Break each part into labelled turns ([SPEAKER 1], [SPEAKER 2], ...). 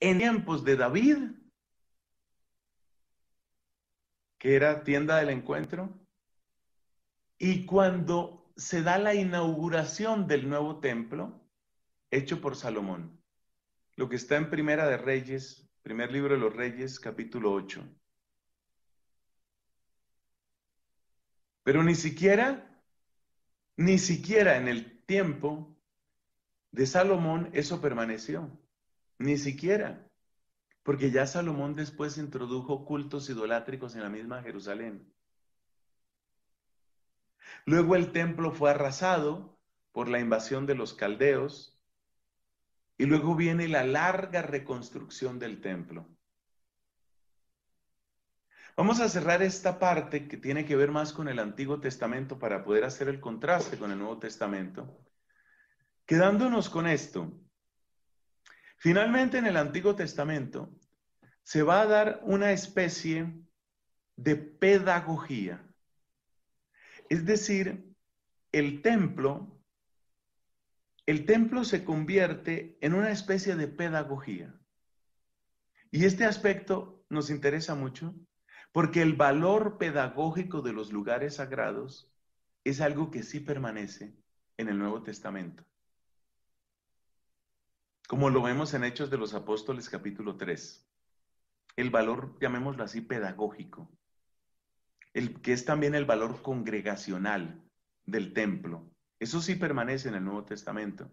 [SPEAKER 1] en tiempos de David, que era tienda del encuentro, y cuando se da la inauguración del nuevo templo, hecho por Salomón, lo que está en Primera de Reyes, primer libro de los Reyes, capítulo 8. Pero ni siquiera, ni siquiera en el tiempo de Salomón eso permaneció. Ni siquiera. Porque ya Salomón después introdujo cultos idolátricos en la misma Jerusalén. Luego el templo fue arrasado por la invasión de los caldeos y luego viene la larga reconstrucción del templo. Vamos a cerrar esta parte que tiene que ver más con el Antiguo Testamento para poder hacer el contraste con el Nuevo Testamento, quedándonos con esto. Finalmente, en el Antiguo Testamento se va a dar una especie de pedagogía. Es decir, el templo, el templo se convierte en una especie de pedagogía. Y este aspecto nos interesa mucho porque el valor pedagógico de los lugares sagrados es algo que sí permanece en el Nuevo Testamento como lo vemos en Hechos de los Apóstoles capítulo 3. El valor, llamémoslo así, pedagógico, el, que es también el valor congregacional del templo. Eso sí permanece en el Nuevo Testamento.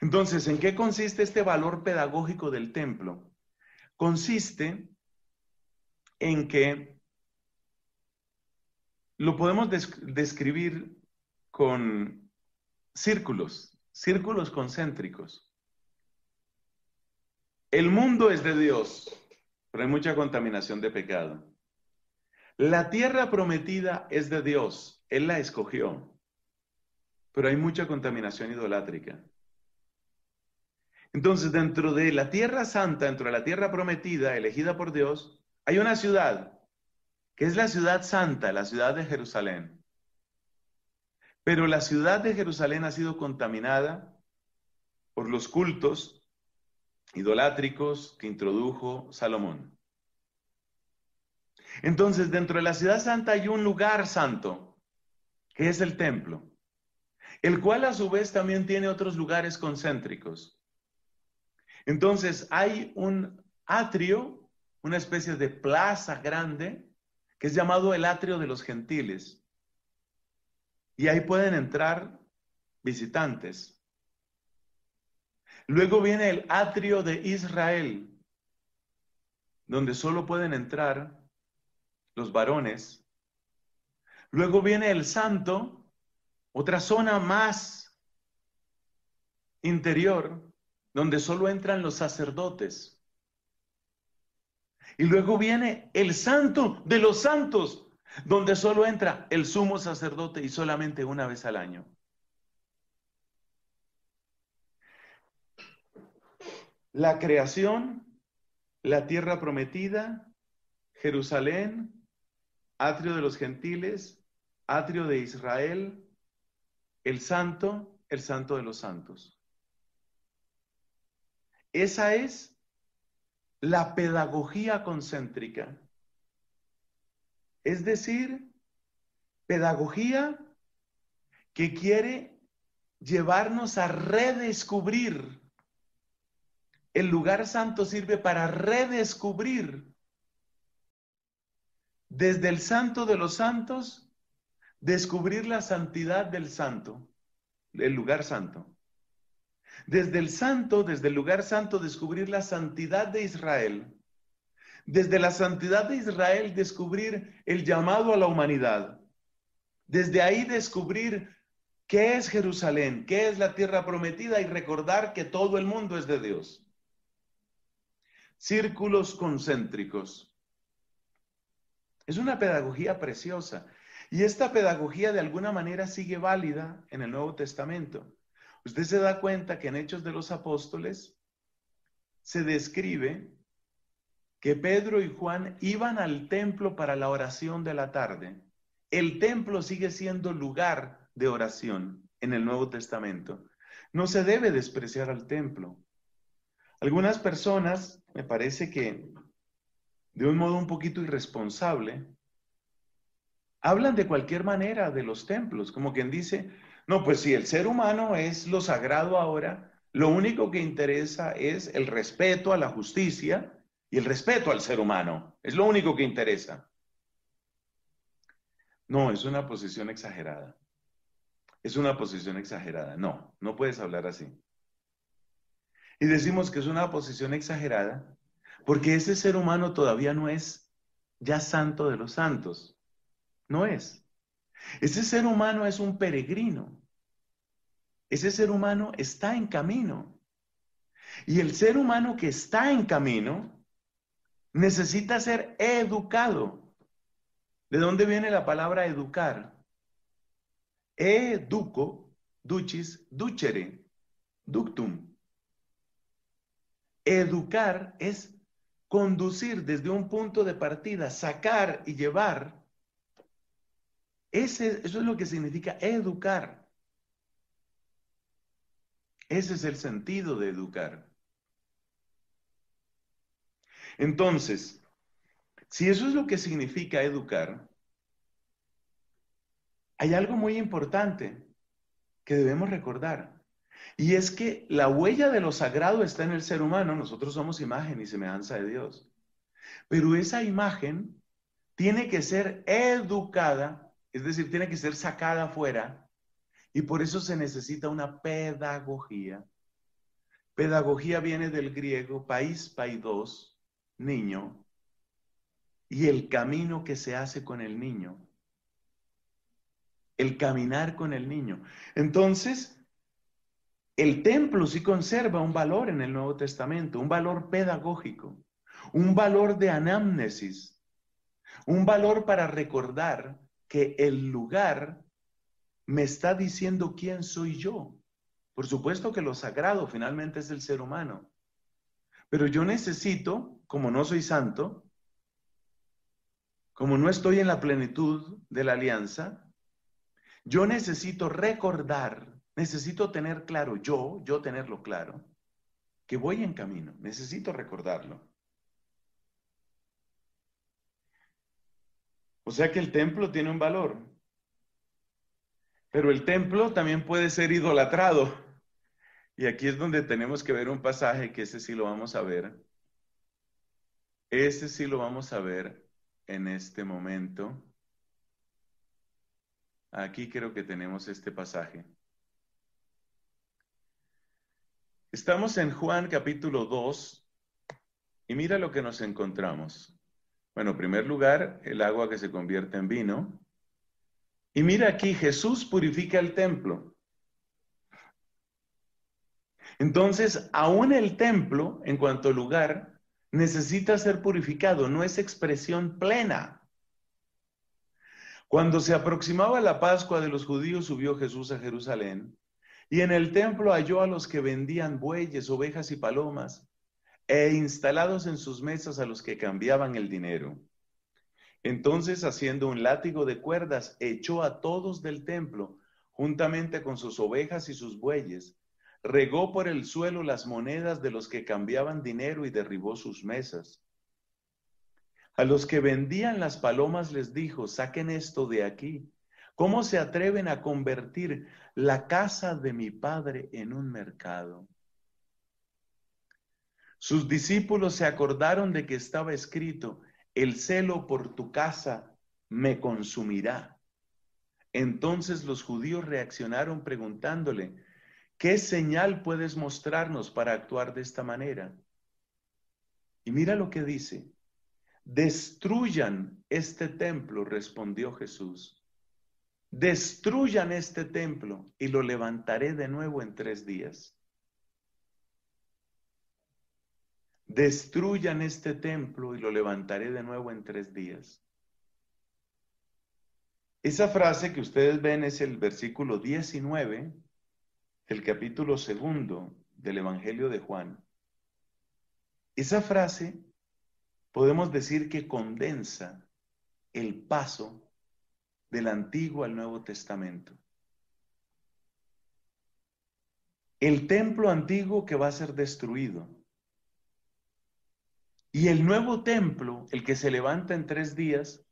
[SPEAKER 1] Entonces, ¿en qué consiste este valor pedagógico del templo? Consiste en que lo podemos describir con círculos, círculos concéntricos. El mundo es de Dios, pero hay mucha contaminación de pecado. La tierra prometida es de Dios, Él la escogió, pero hay mucha contaminación idolátrica. Entonces, dentro de la tierra santa, dentro de la tierra prometida, elegida por Dios, hay una ciudad, que es la ciudad santa, la ciudad de Jerusalén. Pero la ciudad de Jerusalén ha sido contaminada por los cultos idolátricos que introdujo Salomón. Entonces, dentro de la ciudad santa hay un lugar santo, que es el templo, el cual a su vez también tiene otros lugares concéntricos. Entonces, hay un atrio, una especie de plaza grande, que es llamado el atrio de los gentiles. Y ahí pueden entrar visitantes. Luego viene el atrio de Israel, donde solo pueden entrar los varones. Luego viene el santo, otra zona más interior, donde solo entran los sacerdotes. Y luego viene el santo de los santos, donde solo entra el sumo sacerdote y solamente una vez al año. la creación, la tierra prometida, Jerusalén, atrio de los gentiles, atrio de Israel, el santo, el santo de los santos. Esa es la pedagogía concéntrica. Es decir, pedagogía que quiere llevarnos a redescubrir el lugar santo sirve para redescubrir desde el santo de los santos, descubrir la santidad del santo, el lugar santo. Desde el santo, desde el lugar santo, descubrir la santidad de Israel. Desde la santidad de Israel, descubrir el llamado a la humanidad. Desde ahí descubrir qué es Jerusalén, qué es la tierra prometida y recordar que todo el mundo es de Dios círculos concéntricos. Es una pedagogía preciosa. Y esta pedagogía de alguna manera sigue válida en el Nuevo Testamento. Usted se da cuenta que en Hechos de los Apóstoles se describe que Pedro y Juan iban al templo para la oración de la tarde. El templo sigue siendo lugar de oración en el Nuevo Testamento. No se debe despreciar al templo. Algunas personas, me parece que de un modo un poquito irresponsable, hablan de cualquier manera de los templos, como quien dice, no, pues si el ser humano es lo sagrado ahora, lo único que interesa es el respeto a la justicia y el respeto al ser humano, es lo único que interesa. No, es una posición exagerada. Es una posición exagerada. No, no puedes hablar así. Y decimos que es una posición exagerada, porque ese ser humano todavía no es ya santo de los santos. No es. Ese ser humano es un peregrino. Ese ser humano está en camino. Y el ser humano que está en camino necesita ser educado. ¿De dónde viene la palabra educar? Educo, ducis, ducere, ductum. Educar es conducir desde un punto de partida, sacar y llevar. eso es lo que significa educar. Ese es el sentido de educar. Entonces, si eso es lo que significa educar, hay algo muy importante que debemos recordar. Y es que la huella de lo sagrado está en el ser humano. Nosotros somos imagen y semejanza de Dios. Pero esa imagen tiene que ser educada, es decir, tiene que ser sacada afuera. Y por eso se necesita una pedagogía. Pedagogía viene del griego país, paidos, niño, y el camino que se hace con el niño. El caminar con el niño. Entonces, el templo sí conserva un valor en el Nuevo Testamento, un valor pedagógico, un valor de anámnesis, un valor para recordar que el lugar me está diciendo quién soy yo. Por supuesto que lo sagrado finalmente es el ser humano, pero yo necesito, como no soy santo, como no estoy en la plenitud de la alianza, yo necesito recordar necesito tener claro, yo, yo tenerlo claro, que voy en camino, necesito recordarlo. O sea que el templo tiene un valor, pero el templo también puede ser idolatrado. Y aquí es donde tenemos que ver un pasaje que ese sí lo vamos a ver. Ese sí lo vamos a ver en este momento. Aquí creo que tenemos este pasaje. Estamos en Juan capítulo 2 y mira lo que nos encontramos. Bueno, en primer lugar, el agua que se convierte en vino. Y mira aquí, Jesús purifica el templo. Entonces, aún el templo, en cuanto lugar, necesita ser purificado, no es expresión plena. Cuando se aproximaba la Pascua de los judíos, subió Jesús a Jerusalén y en el templo halló a los que vendían bueyes, ovejas y palomas, e instalados en sus mesas a los que cambiaban el dinero. Entonces, haciendo un látigo de cuerdas, echó a todos del templo, juntamente con sus ovejas y sus bueyes, regó por el suelo las monedas de los que cambiaban dinero y derribó sus mesas. A los que vendían las palomas les dijo, saquen esto de aquí ¿Cómo se atreven a convertir la casa de mi padre en un mercado? Sus discípulos se acordaron de que estaba escrito, el celo por tu casa me consumirá. Entonces los judíos reaccionaron preguntándole, ¿qué señal puedes mostrarnos para actuar de esta manera? Y mira lo que dice, destruyan este templo, respondió Jesús, destruyan este templo y lo levantaré de nuevo en tres días. Destruyan este templo y lo levantaré de nuevo en tres días. Esa frase que ustedes ven es el versículo 19 del capítulo segundo del Evangelio de Juan. Esa frase podemos decir que condensa el paso del Antiguo al Nuevo Testamento. El templo antiguo que va a ser destruido. Y el nuevo templo, el que se levanta en tres días,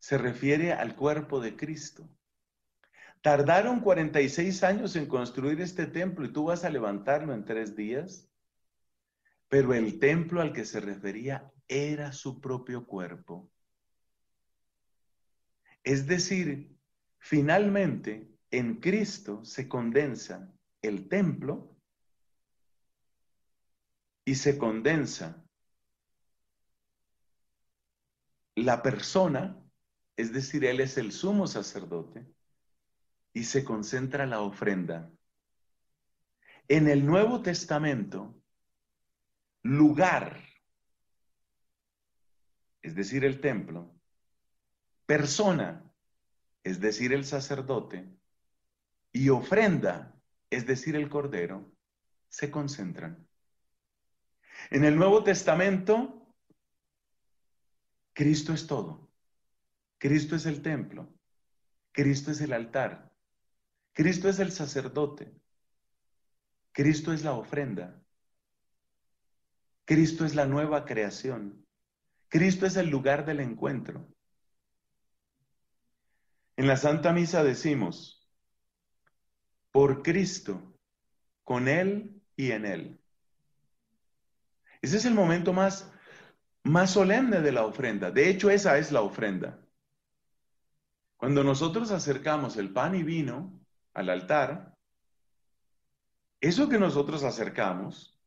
[SPEAKER 1] se refiere al cuerpo de Cristo. Tardaron 46 años en construir este templo y tú vas a levantarlo en tres días. Pero el templo al que se refería era su propio cuerpo. Es decir, finalmente en Cristo se condensa el templo y se condensa la persona, es decir, Él es el sumo sacerdote, y se concentra la ofrenda. En el Nuevo Testamento, lugar, es decir, el templo, persona, es decir, el sacerdote, y ofrenda, es decir, el cordero, se concentran. En el Nuevo Testamento, Cristo es todo. Cristo es el templo. Cristo es el altar. Cristo es el sacerdote. Cristo es la ofrenda. Cristo es la nueva creación. Cristo es el lugar del encuentro. En la Santa Misa decimos, por Cristo, con Él y en Él. Ese es el momento más, más solemne de la ofrenda. De hecho, esa es la ofrenda. Cuando nosotros acercamos el pan y vino al altar, eso que nosotros acercamos,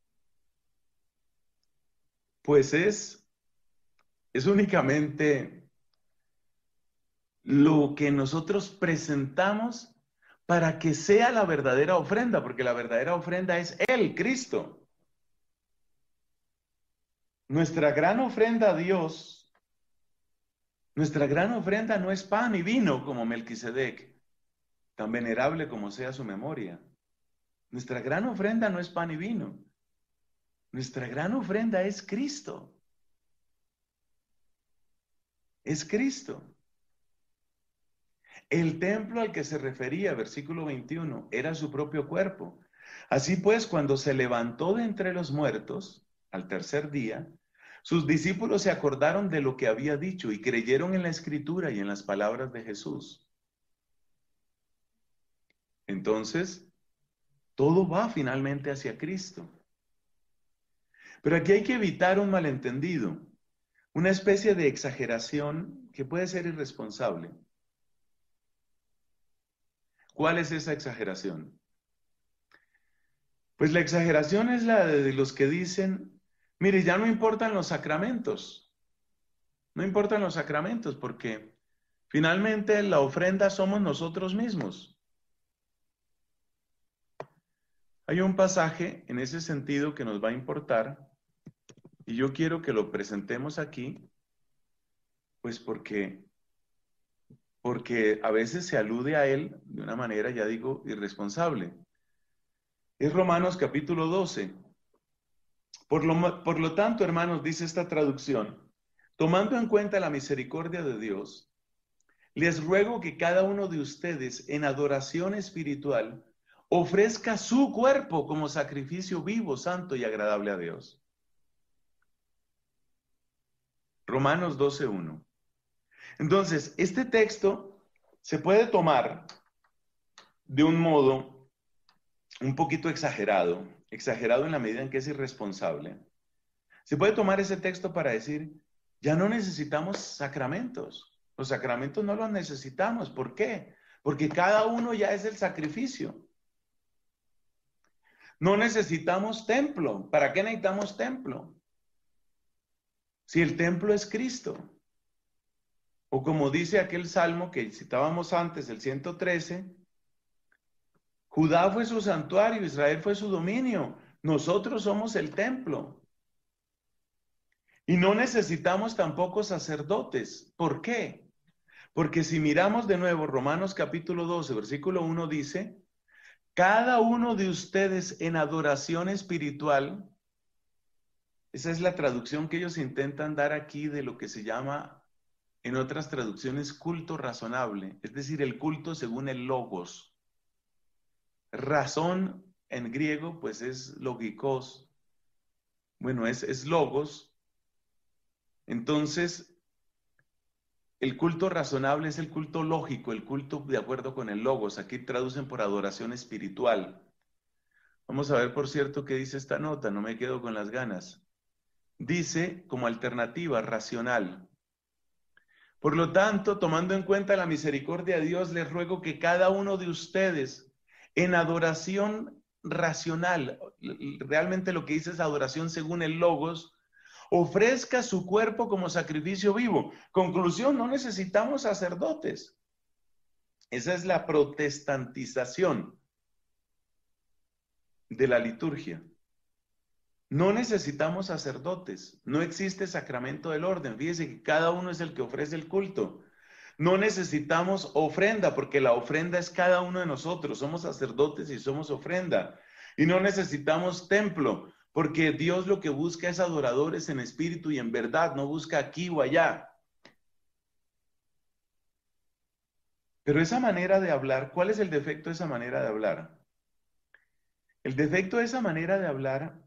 [SPEAKER 1] pues es, es únicamente lo que nosotros presentamos para que sea la verdadera ofrenda, porque la verdadera ofrenda es Él, Cristo. Nuestra gran ofrenda a Dios, nuestra gran ofrenda no es pan y vino como Melquisedec, tan venerable como sea su memoria. Nuestra gran ofrenda no es pan y vino. Nuestra gran ofrenda es Cristo. Es Cristo. El templo al que se refería, versículo 21, era su propio cuerpo. Así pues, cuando se levantó de entre los muertos, al tercer día, sus discípulos se acordaron de lo que había dicho y creyeron en la escritura y en las palabras de Jesús. Entonces, todo va finalmente hacia Cristo. Pero aquí hay que evitar un malentendido, una especie de exageración que puede ser irresponsable. ¿Cuál es esa exageración? Pues la exageración es la de los que dicen, mire, ya no importan los sacramentos, no importan los sacramentos porque finalmente la ofrenda somos nosotros mismos. Hay un pasaje en ese sentido que nos va a importar y yo quiero que lo presentemos aquí, pues porque porque a veces se alude a él de una manera, ya digo, irresponsable. Es Romanos capítulo 12. Por lo, por lo tanto, hermanos, dice esta traducción, tomando en cuenta la misericordia de Dios, les ruego que cada uno de ustedes en adoración espiritual ofrezca su cuerpo como sacrificio vivo, santo y agradable a Dios. Romanos 12.1. Entonces, este texto se puede tomar de un modo un poquito exagerado, exagerado en la medida en que es irresponsable. Se puede tomar ese texto para decir, ya no necesitamos sacramentos. Los sacramentos no los necesitamos. ¿Por qué? Porque cada uno ya es el sacrificio. No necesitamos templo. ¿Para qué necesitamos templo? Si el templo es Cristo. O como dice aquel salmo que citábamos antes, el 113, Judá fue su santuario, Israel fue su dominio, nosotros somos el templo. Y no necesitamos tampoco sacerdotes. ¿Por qué? Porque si miramos de nuevo Romanos capítulo 12, versículo 1 dice, cada uno de ustedes en adoración espiritual, esa es la traducción que ellos intentan dar aquí de lo que se llama en otras traducciones culto razonable, es decir, el culto según el logos. Razón en griego, pues es logikos. Bueno, es, es logos. Entonces, el culto razonable es el culto lógico, el culto de acuerdo con el logos. Aquí traducen por adoración espiritual. Vamos a ver, por cierto, qué dice esta nota, no me quedo con las ganas. Dice como alternativa racional. Por lo tanto, tomando en cuenta la misericordia de Dios, les ruego que cada uno de ustedes, en adoración racional, realmente lo que dice es adoración según el Logos, ofrezca su cuerpo como sacrificio vivo. Conclusión, no necesitamos sacerdotes. Esa es la protestantización de la liturgia. No necesitamos sacerdotes, no existe sacramento del orden. Fíjese que cada uno es el que ofrece el culto. No necesitamos ofrenda porque la ofrenda es cada uno de nosotros. Somos sacerdotes y somos ofrenda. Y no necesitamos templo porque Dios lo que busca es adoradores en espíritu y en verdad, no busca aquí o allá. Pero esa manera de hablar, ¿cuál es el defecto de esa manera de hablar? El defecto de esa manera de hablar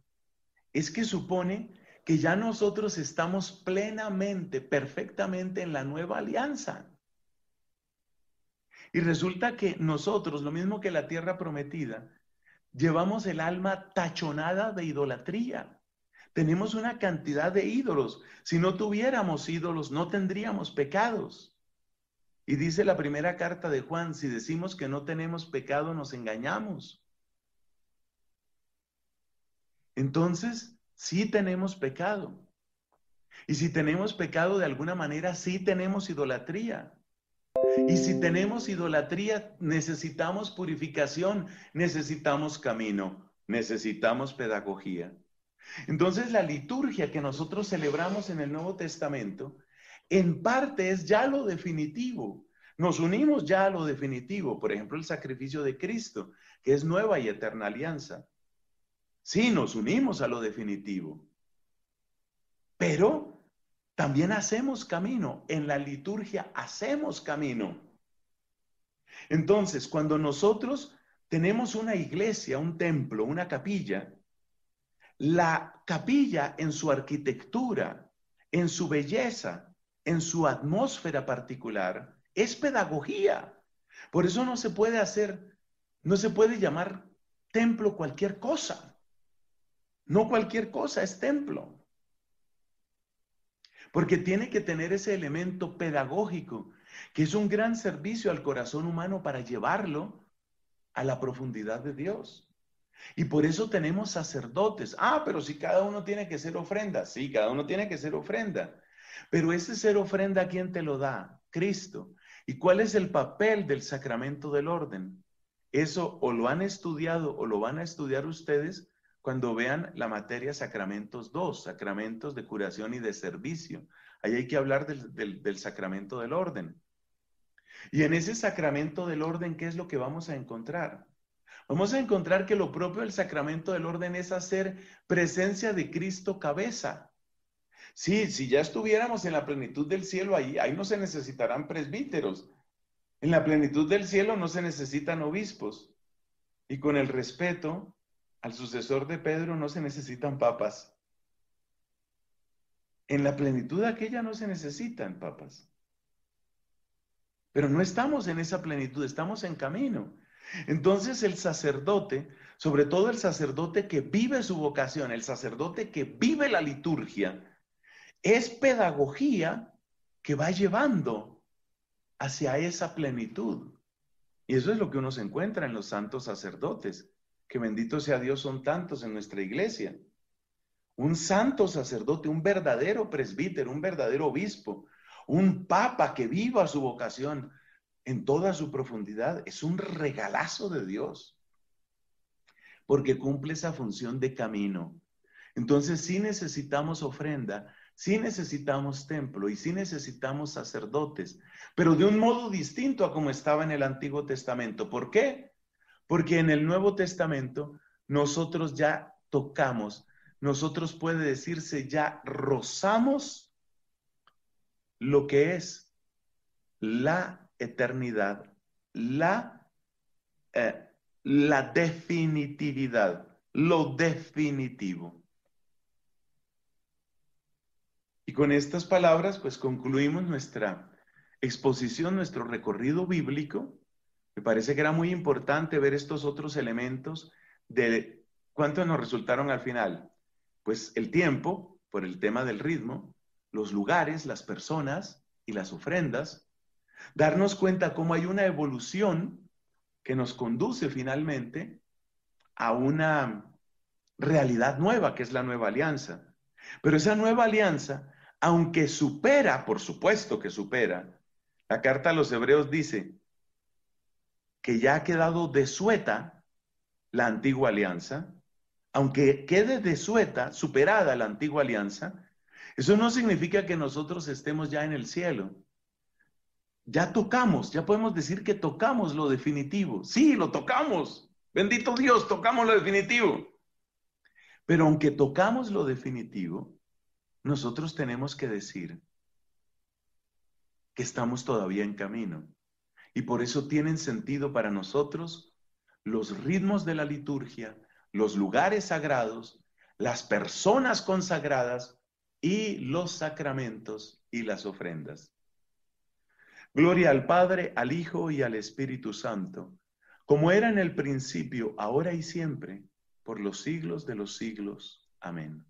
[SPEAKER 1] es que supone que ya nosotros estamos plenamente, perfectamente en la nueva alianza. Y resulta que nosotros, lo mismo que la tierra prometida, llevamos el alma tachonada de idolatría. Tenemos una cantidad de ídolos. Si no tuviéramos ídolos, no tendríamos pecados. Y dice la primera carta de Juan, si decimos que no tenemos pecado, nos engañamos entonces, sí tenemos pecado. Y si tenemos pecado de alguna manera, sí tenemos idolatría. Y si tenemos idolatría, necesitamos purificación, necesitamos camino, necesitamos pedagogía. Entonces la liturgia que nosotros celebramos en el Nuevo Testamento, en parte es ya lo definitivo. Nos unimos ya a lo definitivo, por ejemplo, el sacrificio de Cristo, que es nueva y eterna alianza. Sí, nos unimos a lo definitivo, pero también hacemos camino, en la liturgia hacemos camino. Entonces, cuando nosotros tenemos una iglesia, un templo, una capilla, la capilla en su arquitectura, en su belleza, en su atmósfera particular, es pedagogía. Por eso no se puede hacer, no se puede llamar templo cualquier cosa. No cualquier cosa es templo. Porque tiene que tener ese elemento pedagógico, que es un gran servicio al corazón humano para llevarlo a la profundidad de Dios. Y por eso tenemos sacerdotes. Ah, pero si cada uno tiene que ser ofrenda. Sí, cada uno tiene que ser ofrenda. Pero ese ser ofrenda, ¿quién te lo da? Cristo. ¿Y cuál es el papel del sacramento del orden? Eso o lo han estudiado o lo van a estudiar ustedes cuando vean la materia Sacramentos 2, Sacramentos de curación y de servicio. Ahí hay que hablar del, sacramento del orden. Y en ese sacramento del orden, ¿qué es lo que vamos a encontrar? Vamos a encontrar que lo propio del sacramento del orden es hacer presencia de Cristo cabeza. Sí, si ya estuviéramos en la plenitud del cielo, ahí, ahí no se necesitarán presbíteros. En la plenitud del cielo no se necesitan obispos. Y con el respeto al sucesor de Pedro no se necesitan papas. En la plenitud aquella no se necesitan papas. Pero no estamos en esa plenitud, estamos en camino. Entonces el sacerdote, sobre todo el sacerdote que vive su vocación, el sacerdote que vive la liturgia, es pedagogía que va llevando hacia esa plenitud. Y eso es lo que uno se encuentra en los santos sacerdotes que bendito sea Dios, son tantos en nuestra iglesia. Un santo sacerdote, un verdadero presbítero, un verdadero obispo, un papa que viva su vocación en toda su profundidad, es un regalazo de Dios, porque cumple esa función de camino. Entonces sí necesitamos ofrenda, sí necesitamos templo y sí necesitamos sacerdotes, pero de un modo distinto a como estaba en el Antiguo Testamento. ¿Por qué? Porque en el Nuevo Testamento nosotros ya tocamos, nosotros puede decirse ya rozamos lo que es la eternidad, la, eh, la definitividad, lo definitivo. Y con estas palabras, pues concluimos nuestra exposición, nuestro recorrido bíblico me parece que era muy importante ver estos otros elementos de cuánto nos resultaron al final. Pues el tiempo, por el tema del ritmo, los lugares, las personas y las ofrendas. Darnos cuenta cómo hay una evolución que nos conduce finalmente a una realidad nueva, que es la nueva alianza. Pero esa nueva alianza, aunque supera, por supuesto que supera, la carta a los hebreos dice, que ya ha quedado desueta la antigua alianza, aunque quede desueta, superada la antigua alianza, eso no significa que nosotros estemos ya en el cielo. Ya tocamos, ya podemos decir que tocamos lo definitivo. Sí, lo tocamos. Bendito Dios, tocamos lo definitivo. Pero aunque tocamos lo definitivo, nosotros tenemos que decir que estamos todavía en camino. Y por eso tienen sentido para nosotros los ritmos de la liturgia, los lugares sagrados, las personas consagradas y los sacramentos y las ofrendas. Gloria al Padre, al Hijo y al Espíritu Santo, como era en el principio, ahora y siempre, por los siglos de los siglos. Amén.